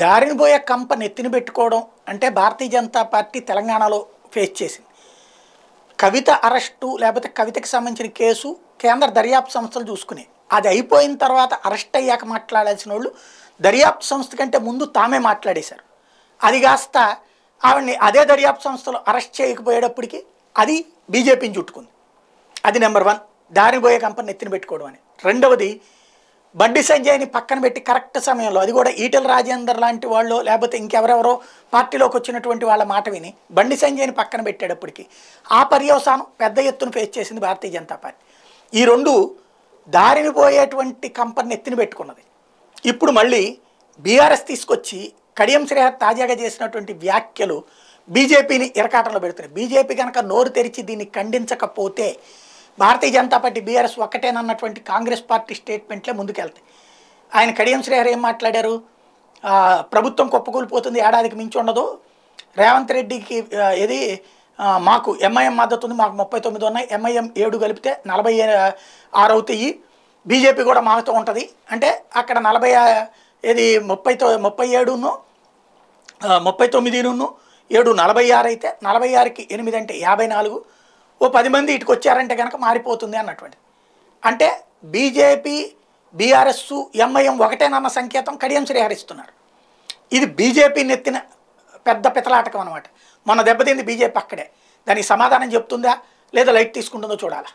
దారిని పోయే కంప నెత్తిని పెట్టుకోవడం అంటే భారతీయ జనతా పార్టీ తెలంగాణలో ఫేస్ చేసింది కవిత అరెస్టు లేకపోతే కవితకి సంబంధించిన కేసు కేంద్ర దర్యాప్తు సంస్థలు చూసుకునే అది అయిపోయిన తర్వాత అరెస్ట్ అయ్యాక మాట్లాడాల్సిన వాళ్ళు దర్యాప్తు సంస్థ కంటే ముందు తామే మాట్లాడేశారు అది కాస్త ఆవిడని అదే దర్యాప్తు సంస్థలు అరెస్ట్ చేయకపోయేటప్పటికి అది బీజేపీని చుట్టుకుంది అది నెంబర్ వన్ దారిని పోయే కంపెనీ ఎత్తిన పెట్టుకోవడం అని రెండవది బండి సంజయ్ని పక్కన పెట్టి కరెక్ట్ సమయంలో అది కూడా ఈటల రాజేందర్ లాంటి వాళ్ళు లేకపోతే ఇంకెవరెవరో పార్టీలోకి వచ్చినటువంటి వాళ్ళ మాట విని బండి సంజయ్ని పక్కన పెట్టేటప్పటికి ఆ పర్యవసానం పెద్ద ఎత్తున ఫేస్ చేసింది భారతీయ జనతా పార్టీ ఈ రెండు దారిని పోయేటువంటి కంపెనీ ఎత్తిన పెట్టుకున్నది ఇప్పుడు మళ్ళీ బీఆర్ఎస్ తీసుకొచ్చి కడియం శ్రేహర్ తాజాగా చేసినటువంటి వ్యాఖ్యలు బీజేపీని ఇరకాటంలో పెడుతున్నాయి బీజేపీ కనుక నోరు తెరిచి దీన్ని ఖండించకపోతే భారతీయ జనతా పార్టీ బీఆర్ఎస్ ఒక్కటేనన్నటువంటి కాంగ్రెస్ పార్టీ స్టేట్మెంట్లే ముందుకెళ్తాయి ఆయన కడియం శ్రీహర్ ఏం మాట్లాడారు ప్రభుత్వం కుప్పకూలిపోతుంది ఏడాదికి మించి ఉండదు రేవంత్ రెడ్డికి ఏది మాకు ఎంఐఎం మద్దతు ఉంది మాకు ముప్పై తొమ్మిది ఉన్నాయి ఎంఐఎం ఏడు కలిపితే నలభై ఆరు అవుతాయి బీజేపీ కూడా మాతో ఉంటుంది అంటే అక్కడ నలభై ఏది ముప్పై తొ ముప్పై ఏడును ముప్పై తొమ్మిదిను ఏడు నలభై ఆరు అయితే నలభై ఆరుకి ఎనిమిది అంటే యాభై నాలుగు ఓ పది మంది ఇటుకు వచ్చారంటే కనుక మారిపోతుంది అన్నటువంటి అంటే బీజేపీ బీఆర్ఎస్ ఎంఐఎం ఒకటేనన్న సంకేతం కడియం శ్రీహరిస్తున్నారు ఇది బీజేపీ నెత్తిన పెద్ద పితలాటకం అనమాట మన దెబ్బతింది బీజేపీ అక్కడే దానికి సమాధానం చెప్తుందా లేదా లైట్ తీసుకుంటుందో చూడాలా